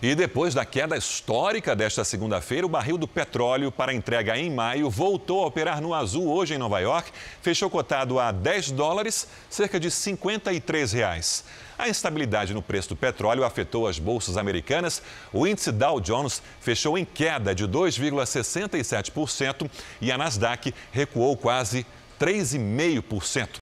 E depois da queda histórica desta segunda-feira, o barril do petróleo para entrega em maio voltou a operar no azul hoje em Nova York. Fechou cotado a 10 dólares, cerca de 53 reais. A instabilidade no preço do petróleo afetou as bolsas americanas. O índice Dow Jones fechou em queda de 2,67% e a Nasdaq recuou quase 3,5%.